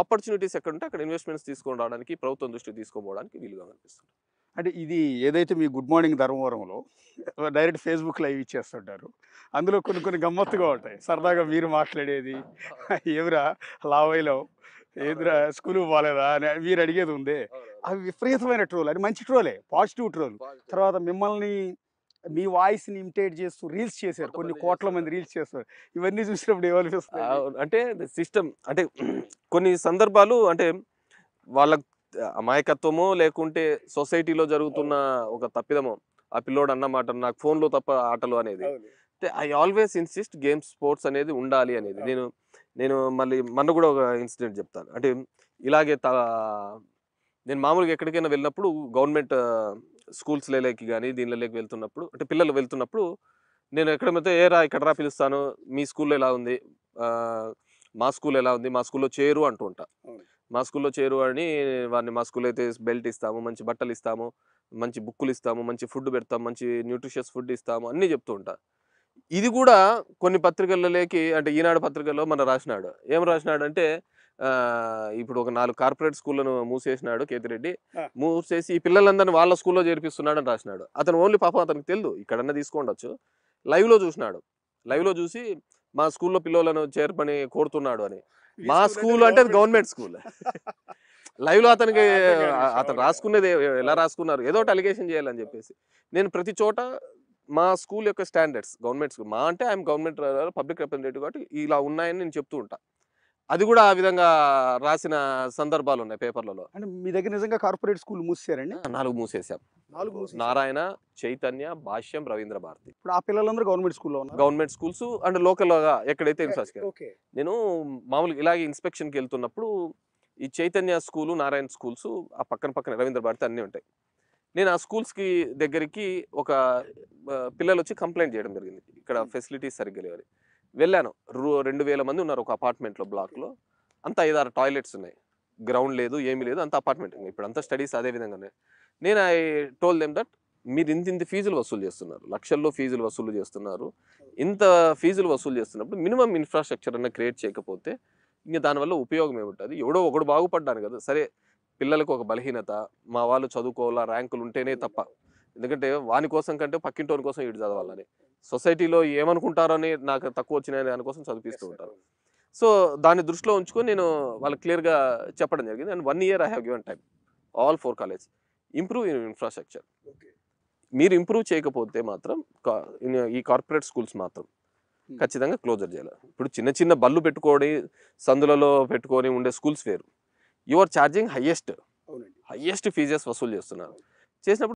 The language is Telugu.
ఆపర్చునిటీస్ ఎక్కడ ఉంటే అక్కడ ఇన్వెస్ట్మెంట్స్ తీసుకొని రావడానికి ప్రభుత్వం దృష్టికి తీసుకోవడానికి వీలుగా కనిపిస్తుంది అంటే ఇది ఏదైతే మీ గుడ్ మార్నింగ్ ధర్మవరంలో డైరెక్ట్ ఫేస్బుక్ లైవ్ ఇచ్చేస్తుంటారు అందులో కొన్ని కొన్ని గమ్మత్తుగా ఉంటాయి సరదాగా మీరు మాట్లాడేది ఎవరా లావైలో ఏదిరా స్కూల్ పోలేదా అని మీరు అడిగేది ఉందే అవి విపరీతమైన ట్రోల్ అది మంచి ట్రోలే పాజిటివ్ ట్రోల్ తర్వాత మిమ్మల్ని మీ వాయిస్ని ఇమిటేట్ చేస్తూ రీల్స్ చేశారు కొన్ని కోట్ల మంది రీల్స్ చేస్తారు ఇవన్నీ చూసినప్పుడు ఏమనిపిస్తుంది అంటే సిస్టమ్ అంటే కొన్ని సందర్భాలు అంటే వాళ్ళ అమాయకత్వమో లేకుంటే సొసైటీలో జరుగుతున్న ఒక తప్పిదమో ఆ పిల్లోడు అన్నమాట నాకు ఫోన్లో తప్ప ఆటలు అనేది I always insist games sports అనేది ఉండాలి అనేది నేను నేను మళ్ళీ మొన్న కూడా ఒక ఇన్సిడెంట్ చెప్తాను అంటే ఇలాగే నేను మామూలుగా ఎక్కడికైనా వెళ్ళినప్పుడు గవర్నమెంట్ స్కూల్స్ లేకి కానీ దీనిలోకి వెళ్తున్నప్పుడు అంటే పిల్లలు వెళ్తున్నప్పుడు నేను ఎక్కడ పోతే ఏ రా ఇక్కడ రా పిలుస్తాను మీ స్కూల్లో ఎలా ఉంది మా స్కూల్ ఎలా ఉంది మా స్కూల్లో చేరు అంటూ ఉంటా మా స్కూల్లో చేరు అని వారిని మా స్కూల్ అయితే బెల్ట్ ఇస్తాము మంచి బట్టలు ఇస్తాము మంచి బుక్కులు ఇస్తాము మంచి ఫుడ్ పెడతాము మంచి న్యూట్రిషియస్ ఫుడ్ ఇస్తాము అన్నీ చెప్తూ ఉంటా ఇది కూడా కొన్ని పత్రికలలోకి అంటే ఈనాడు పత్రికల్లో మన రాసినాడు ఏం రాసినాడు అంటే ఇప్పుడు ఒక నాలుగు కార్పొరేట్ స్కూళ్ళను మూసేసినాడు కేతిరెడ్డి మూసేసి ఈ పిల్లలందరినీ వాళ్ళ స్కూల్లో చేర్పిస్తున్నాడు అని రాసినాడు అతను ఓన్లీ పాపం అతనికి తెలియదు ఇక్కడన్నా తీసుకోండొచ్చు లైవ్లో చూసినాడు లైవ్లో చూసి మా స్కూల్లో పిల్లలను చేర్పని కోరుతున్నాడు అని మా స్కూల్ అంటే గవర్నమెంట్ స్కూల్ లైవ్లో అతనికి అతను రాసుకునేది ఎలా రాసుకున్నారు ఏదో ఒకటి అలిగేషన్ చేయాలని చెప్పేసి నేను ప్రతి చోట మా స్కూల్ యొక్క స్టాండర్డ్స్ గవర్నమెంట్ స్కూల్ మా అంటే ఐఎమ్ గవర్నమెంట్ పబ్లిక్ రిప్రజెంటేటివ్ కాబట్టి ఇలా ఉన్నాయని నేను చెప్తూ ఉంటాను అది కూడా ఆ విధంగా రాసిన సందర్భాలు ఉన్నాయి పేపర్లలో మీ దగ్గర నిజంగా కార్పొరేట్ స్కూల్ మూసేశారండి నాలుగు మూసేసాం నాలుగు నారాయణ చైతన్య భాష్యం రవీంద్ర భారతి ఇప్పుడు ఆ పిల్లలందరూ గవర్నమెంట్ స్కూల్లో ఉన్నారు గవర్నమెంట్ స్కూల్స్ అండ్ లోకల్ గా ఎక్కడైతే ఇన్ఫ్రాస్ట్రక్చర్ నేను మామూలుగా ఇలాగే ఇన్స్పెక్షన్కి వెళ్తున్నప్పుడు ఈ చైతన్య స్కూలు నారాయణ స్కూల్స్ ఆ పక్కన పక్కన రవీంద్ర భారతి అన్నీ ఉంటాయి నేను ఆ స్కూల్స్కి దగ్గరికి ఒక పిల్లలు వచ్చి కంప్లైంట్ చేయడం జరిగింది ఇక్కడ ఫెసిలిటీస్ సరిగ్గా లేవని వెళ్ళాను రెండు వేల మంది ఉన్నారు ఒక అపార్ట్మెంట్లో బ్లాక్లో అంత ఐదారు టాయిలెట్స్ ఉన్నాయి గ్రౌండ్ లేదు ఏమీ లేదు అంత అపార్ట్మెంట్ ఇప్పుడు అంతా స్టడీస్ అదే విధంగానే నేను ఐ టోల్ దెమ్ దట్ మీరు ఇంత ఇంత ఫీజులు వసూలు చేస్తున్నారు లక్షల్లో ఫీజులు వసూలు చేస్తున్నారు ఇంత ఫీజులు వసూలు చేస్తున్నప్పుడు మినిమం ఇన్ఫ్రాస్ట్రక్చర్ అన్న క్రియేట్ చేయకపోతే ఇంక దానివల్ల ఉపయోగం ఏమిటది ఎవడో ఒకడు బాగుపడ్డాను కదా సరే పిల్లలకు ఒక బలహీనత మా వాళ్ళు చదువుకోవాలా ర్యాంకులు ఉంటేనే తప్ప ఎందుకంటే వాని కోసం కంటే పక్కింటోని కోసం ఇటు చదవాలని సొసైటీలో ఏమనుకుంటారని నాకు తక్కువ వచ్చిన దానికోసం చదివిస్తూ ఉంటారు సో దాన్ని దృష్టిలో ఉంచుకొని నేను వాళ్ళు క్లియర్గా చెప్పడం జరిగింది and one year I have given time all four college improve in infrastructure మీరు ఇంప్రూవ్ చేయకపోతే మాత్రం ఈ కార్పొరేట్ స్కూల్స్ మాత్రం hmm. ఖచ్చితంగా క్లోజర్ చేయాలి ఇప్పుడు చిన్న చిన్న బళ్ళు పెట్టుకోని సందులలో పెట్టుకొని ఉండే స్కూల్స్ వేరు you are charging highest highest fees వసూలు చేస్తున్నారు చేసినప్పుడు